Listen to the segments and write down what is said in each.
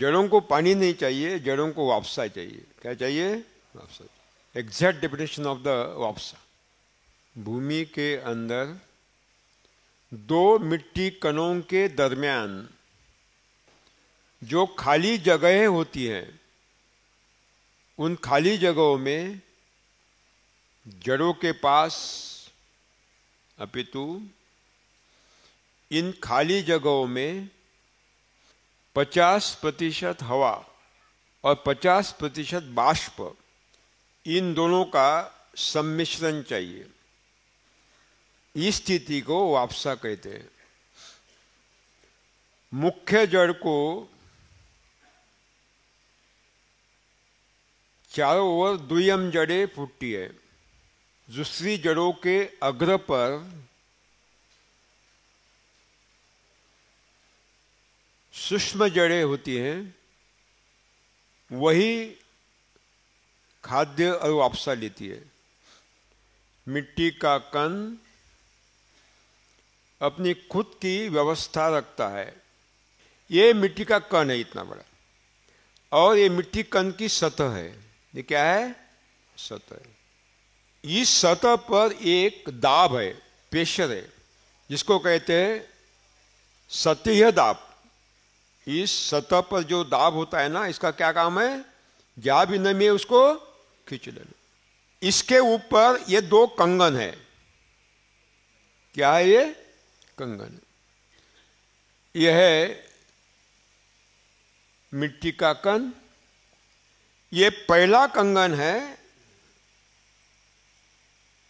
जड़ों को पानी नहीं चाहिए जड़ों को वापसा चाहिए क्या चाहिए वापसा एग्जैक्ट डेफिनेशन ऑफ द वापसा भूमि के अंदर दो मिट्टी कणों के दरमियान जो खाली जगहें होती हैं उन खाली जगहों में जड़ों के पास अपितु इन खाली जगहों में पचास प्रतिशत हवा और पचास प्रतिशत बाष्प इन दोनों का सम्मिश्रण चाहिए इस स्थिति को वापसा कहते हैं मुख्य जड़ को चारों ओर दुयम जड़े फूटती है दूसरी जड़ों के अग्र पर सूक्ष्म जड़ें होती हैं वही खाद्य और वापसा लेती है मिट्टी का कण अपनी खुद की व्यवस्था रखता है ये मिट्टी का कण है इतना बड़ा और ये मिट्टी कण की सतह है ये क्या है सतह इस सतह पर एक दाब है प्रेशर है जिसको कहते हैं सतह दाब इस सतह पर जो दाब होता है ना इसका क्या काम है जा भी नमी है उसको खींच लेना इसके ऊपर ये दो कंगन है क्या है ये कंगन यह है मिट्टी का कन ये पहला कंगन है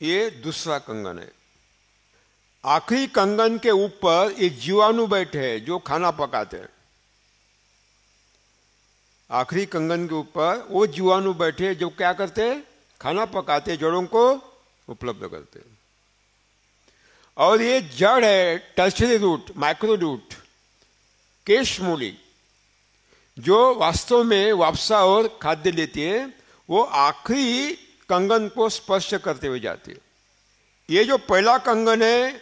ये दूसरा कंगन है आखिरी कंगन के ऊपर ये जीवाणु बैठे हैं जो खाना पकाते हैं आखिरी कंगन के ऊपर वो जीवाणु बैठे जो क्या करते खाना पकाते जड़ों को उपलब्ध करते और ये जड़ है टर्सरी रूट माइक्रो रूट केश मूली जो वास्तव में वापसा और खाद्य लेती है वो आखिरी कंगन को स्पर्श करते हुए जाती है ये जो पहला कंगन है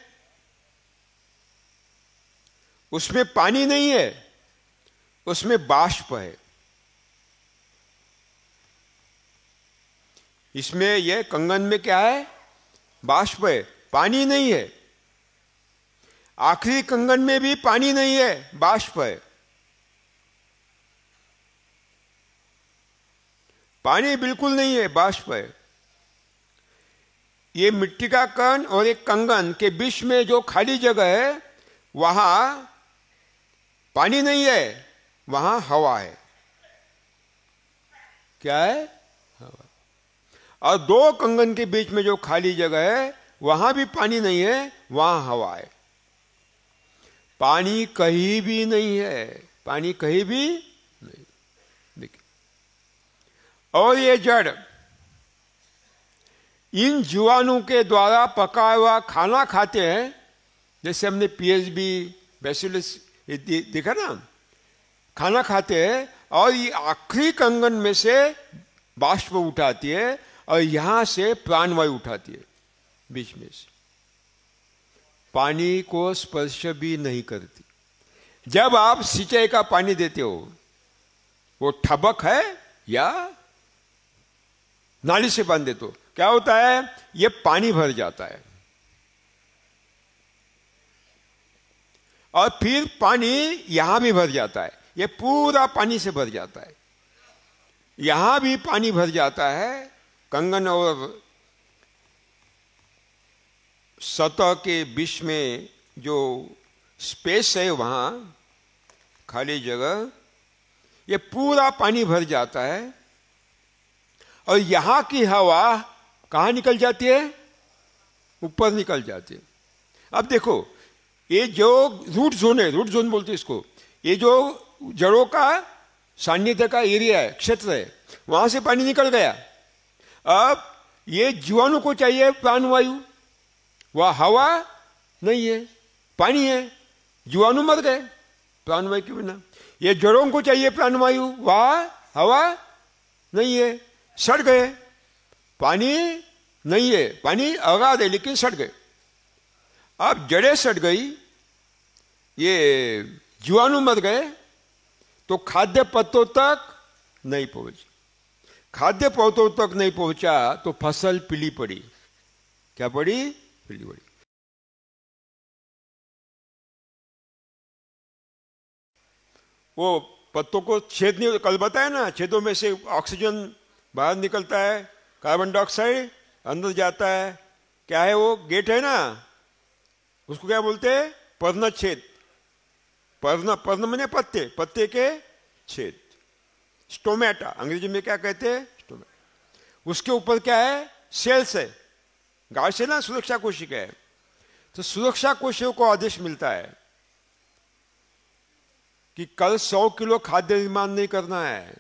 उसमें पानी नहीं है उसमें बाष्प है इसमें यह कंगन में क्या है बाष्प है पानी नहीं है आखिरी कंगन में भी पानी नहीं है बाष्प है पानी बिल्कुल नहीं है बाष्प है ये मिट्टी का कण और एक कंगन के बीच में जो खाली जगह है वहां पानी नहीं है वहां हवा है क्या है और दो कंगन के बीच में जो खाली जगह है वहां भी पानी नहीं है वहां हवा है पानी कहीं भी नहीं है पानी कहीं भी नहीं देखिए और ये जड़ इन जीवाणु के द्वारा पकाया हुआ खाना खाते हैं जैसे हमने पीएचबी बेसिलस देखा ना खाना खाते हैं और ये आखिरी कंगन में से बाष्प उठाती है और यहां से प्राणवायु उठाती है बीच में से पानी को स्पर्श भी नहीं करती जब आप सिंचाई का पानी देते हो वो ठबक है या नाली से बांध देते हो क्या होता है ये पानी भर जाता है और फिर पानी यहां भी भर जाता है ये पूरा पानी से भर जाता है यहां भी पानी भर जाता है कंगन और सतह के बीच में जो स्पेस है वहाँ खाली जगह ये पूरा पानी भर जाता है और यहाँ की हवा कहाँ निकल जाती है ऊपर निकल जाती है अब देखो ये जो रूट जोन है रूट जोन बोलते हैं इसको ये जो जड़ों का सान्निध्य का एरिया है क्षेत्र है वहाँ से पानी निकल गया अब ये जीवाणु को चाहिए प्राणवायु वह हवा नहीं है पानी है जीवाणु मर गए प्राणवायु के बिना ये जड़ों को चाहिए प्राणवायु वह हवा नहीं है सड़ गए पानी नहीं है पानी आगाद है लेकिन सड़ गए अब जड़े सड़ गई ये जीवाणु मर गए तो खाद्य पत्तों तक नहीं पहुंचे खाद्य पौधों तक नहीं पहुंचा तो फसल पीली पड़ी क्या पड़ी पीली पड़ी वो पत्तों को छेद नहीं कल बताया ना छेदों में से ऑक्सीजन बाहर निकलता है कार्बन डाइऑक्साइड अंदर जाता है क्या है वो गेट है ना उसको क्या बोलते हैं छेद पर्ण पर्ण मैंने पत्ते पत्ते के छेद स्टोमेटा अंग्रेजी में क्या कहते हैं स्टोमेटा उसके ऊपर क्या है सेल्स है गाय से ना सुरक्षा कोशिका है तो सुरक्षा कोशियों को आदेश मिलता है कि कल 100 किलो खाद्य निर्माण नहीं करना है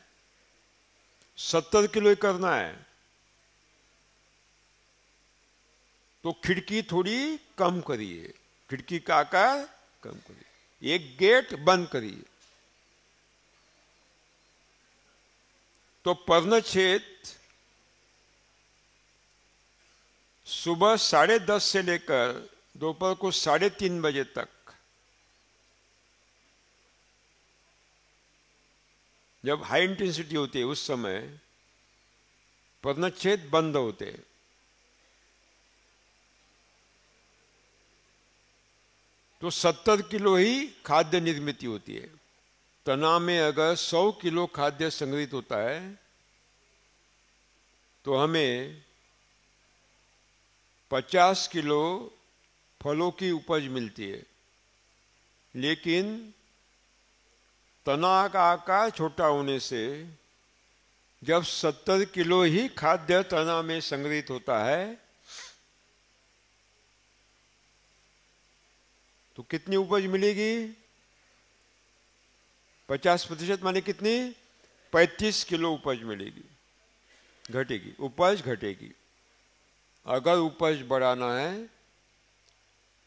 70 किलो ही करना है तो खिड़की थोड़ी कम करिए खिड़की का आकार कम करिए एक गेट बंद करिए तो पर्णछेद सुबह साढ़े दस से लेकर दोपहर को साढ़े तीन बजे तक जब हाई इंटेंसिटी होती है उस समय पर्णच्छेद बंद होते तो सत्तर किलो ही खाद्य निर्मित होती है तना में अगर 100 किलो खाद्य संग्रहित होता है तो हमें 50 किलो फलों की उपज मिलती है लेकिन तना का आकार छोटा होने से जब 70 किलो ही खाद्य तना में संग्रहित होता है तो कितनी उपज मिलेगी पचास प्रतिशत माने कितनी पैंतीस किलो उपज मिलेगी घटेगी उपज घटेगी अगर उपज बढ़ाना है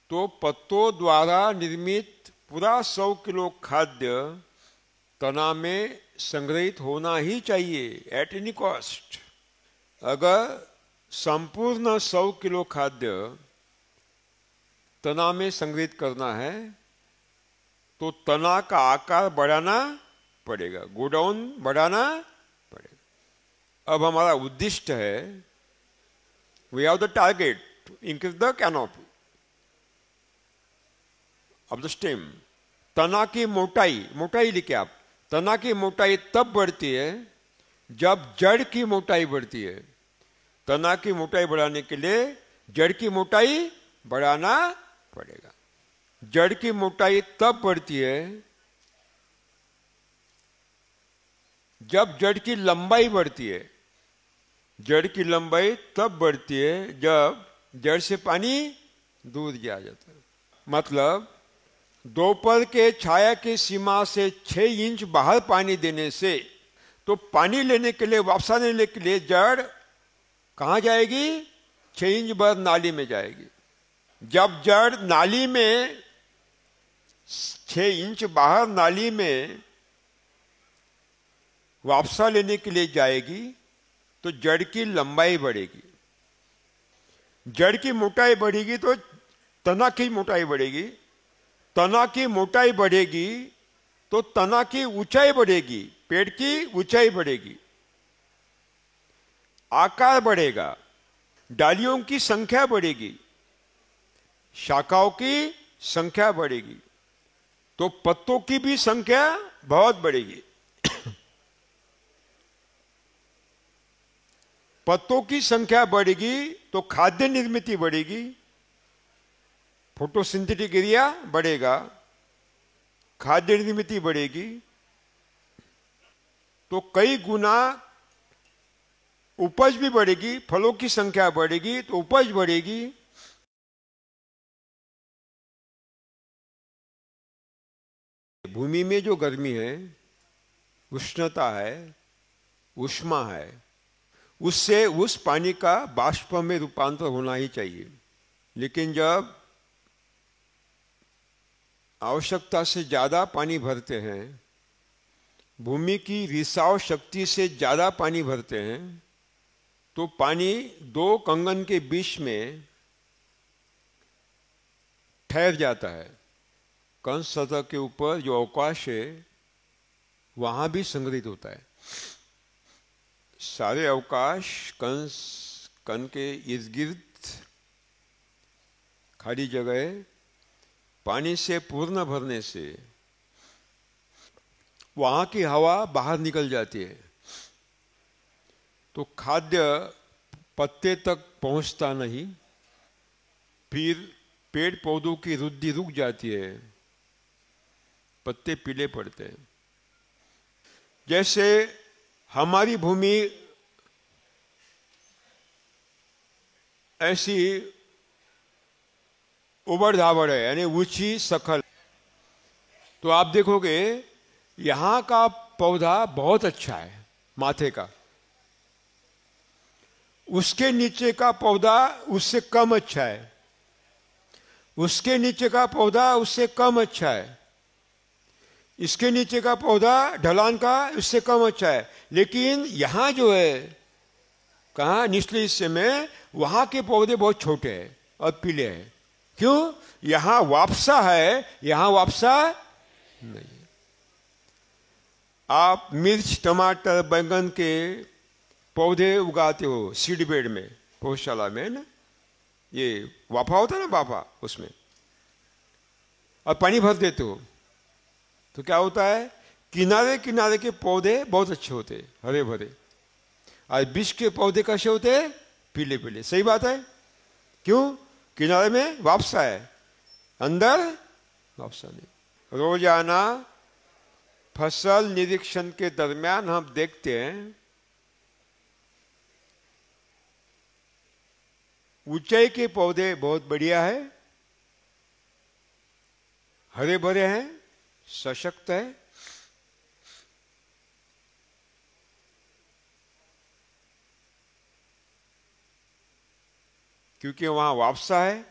तो पत्तों द्वारा निर्मित पूरा सौ किलो खाद्य तना में संग्रहित होना ही चाहिए एट एनी कॉस्ट अगर संपूर्ण सौ किलो खाद्य तना में संग्रहित करना है तो तना का आकार बढ़ाना पड़ेगा गोडाउन बढ़ाना पड़ेगा अब हमारा उद्दिष्ट है we have the target increase the canopy of the stem तना की मोटाई मोटाई लिखे आप तना की मोटाई तब बढ़ती है जब जड़ की मोटाई बढ़ती है तना की मोटाई बढ़ाने के लिए जड़ की मोटाई बढ़ाना पड़ेगा जड़ की मोटाई तब बढ़ती है जब जड़ की लंबाई बढ़ती है जड़ की लंबाई तब बढ़ती है जब जड़ से पानी दूर गया जाता है मतलब दोपहर के छाया की सीमा से छह इंच बाहर पानी देने से तो पानी लेने के लिए वापस आने के लिए जड़ कहा जाएगी छ इंच बाहर नाली में जाएगी जब जड़ नाली में छः इंच बाहर नाली में वापसा लेने के लिए जाएगी तो जड़ की लंबाई बढ़ेगी जड़ की मोटाई बढ़ेगी तो तना की मोटाई बढ़ेगी तना की मोटाई बढ़ेगी तो तना की ऊंचाई बढ़ेगी पेड़ की ऊंचाई बढ़ेगी आकार बढ़ेगा डालियों की संख्या बढ़ेगी शाखाओं की संख्या बढ़ेगी तो पत्तों की भी संख्या बहुत बढ़ेगी पत्तों की संख्या बढ़ेगी तो खाद्य निर्मित बढ़ेगी फोटोसिंथेटिक एरिया बढ़ेगा खाद्य निर्मित बढ़ेगी तो कई गुना उपज भी बढ़ेगी फलों की संख्या बढ़ेगी तो उपज बढ़ेगी भूमि में जो गर्मी है उष्णता है उष्मा है उससे उस पानी का बाष्प में रूपांतर होना ही चाहिए लेकिन जब आवश्यकता से ज़्यादा पानी भरते हैं भूमि की रिसाव शक्ति से ज़्यादा पानी भरते हैं तो पानी दो कंगन के बीच में ठहर जाता है कंस सतह के ऊपर जो अवकाश है वहां भी संग्रहित होता है सारे अवकाश कंस कन के इर्द गिर्द खाली जगह पानी से पूर्ण भरने से वहां की हवा बाहर निकल जाती है तो खाद्य पत्ते तक पहुंचता नहीं फिर पेड़ पौधों की वृद्धि रुक जाती है पत्ते पीले पड़ते हैं जैसे हमारी भूमि ऐसी उबड़ धाबड़ है यानी ऊंची सखल तो आप देखोगे यहां का पौधा बहुत अच्छा है माथे का उसके नीचे का पौधा उससे कम अच्छा है उसके नीचे का पौधा उससे कम अच्छा है इसके नीचे का पौधा ढलान का इससे कम अच्छा है लेकिन यहाँ जो है कहा निचले हिस्से में वहां के पौधे बहुत छोटे हैं और पीले हैं क्यों यहां वापसा है यहां वापसा नहीं आप मिर्च टमाटर बैंगन के पौधे उगाते हो सीड बेड में पौधशाला में ना ये वाफा होता है ना वाफा उसमें और पानी भर देते हो तो क्या होता है किनारे किनारे के पौधे बहुत अच्छे होते हरे भरे और बीच के पौधे कैसे होते पीले पीले सही बात है क्यों किनारे में वापसा है अंदर वापसा नहीं रोजाना फसल निरीक्षण के दरमियान हम देखते हैं ऊंचाई के पौधे बहुत बढ़िया है हरे भरे हैं सशक्त है क्योंकि वहां वापसा है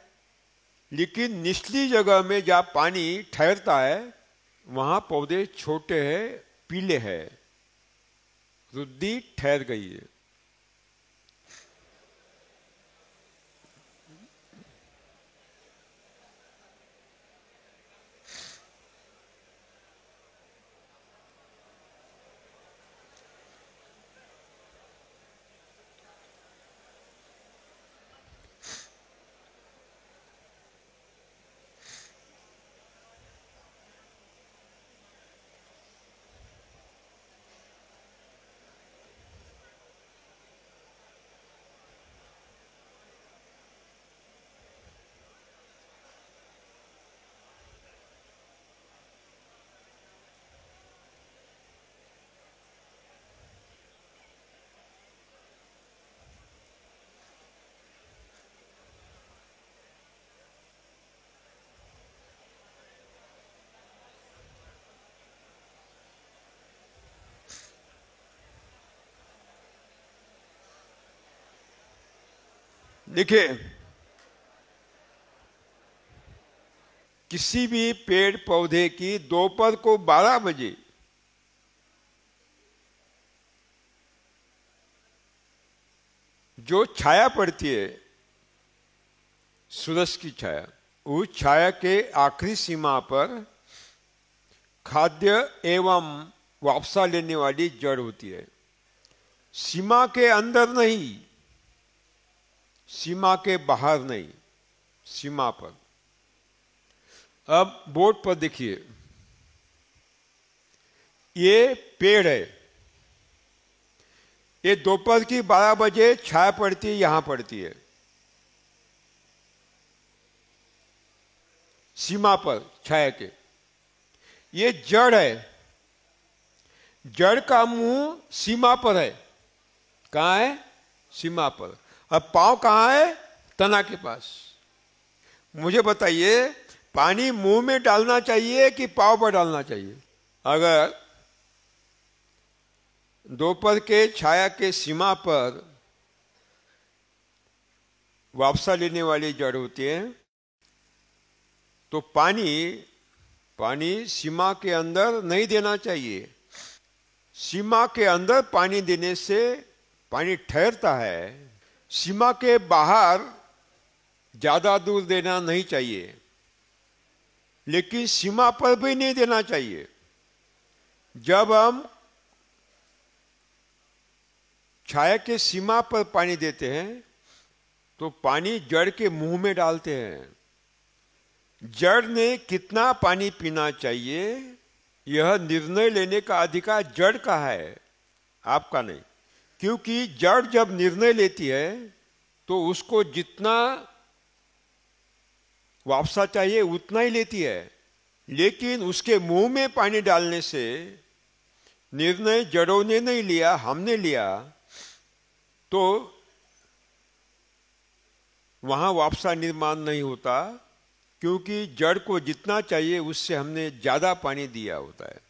लेकिन निचली जगह में जहां पानी ठहरता है वहां पौधे छोटे हैं पीले हैं रुद्धि ठहर गई है देखिए किसी भी पेड़ पौधे की दोपहर को 12 बजे जो छाया पड़ती है सूरज की छाया उस छाया के आखिरी सीमा पर खाद्य एवं वापसा लेने वाली जड़ होती है सीमा के अंदर नहीं सीमा के बाहर नहीं सीमा पर अब बोर्ड पर देखिए ये पेड़ है ये दोपहर की 12 बजे छाया पड़ती है यहां पड़ती है सीमा पर छाया के ये जड़ है जड़ का मुंह सीमा पर है कहा है सीमा पर अब पांव कहाँ है तना के पास मुझे बताइए पानी मुंह में डालना चाहिए कि पाव पर डालना चाहिए अगर दोपहर के छाया के सीमा पर वापसा लेने वाली जड़ होती है तो पानी पानी सीमा के अंदर नहीं देना चाहिए सीमा के अंदर पानी देने से पानी ठहरता है सीमा के बाहर ज़्यादा दूर देना नहीं चाहिए लेकिन सीमा पर भी नहीं देना चाहिए जब हम छाया के सीमा पर पानी देते हैं तो पानी जड़ के मुंह में डालते हैं जड़ ने कितना पानी पीना चाहिए यह निर्णय लेने का अधिकार जड़ का है आपका नहीं क्योंकि जड़ जब निर्णय लेती है तो उसको जितना वापसा चाहिए उतना ही लेती है लेकिन उसके मुंह में पानी डालने से निर्णय जड़ों ने नहीं लिया हमने लिया तो वहां वापसा निर्माण नहीं होता क्योंकि जड़ को जितना चाहिए उससे हमने ज़्यादा पानी दिया होता है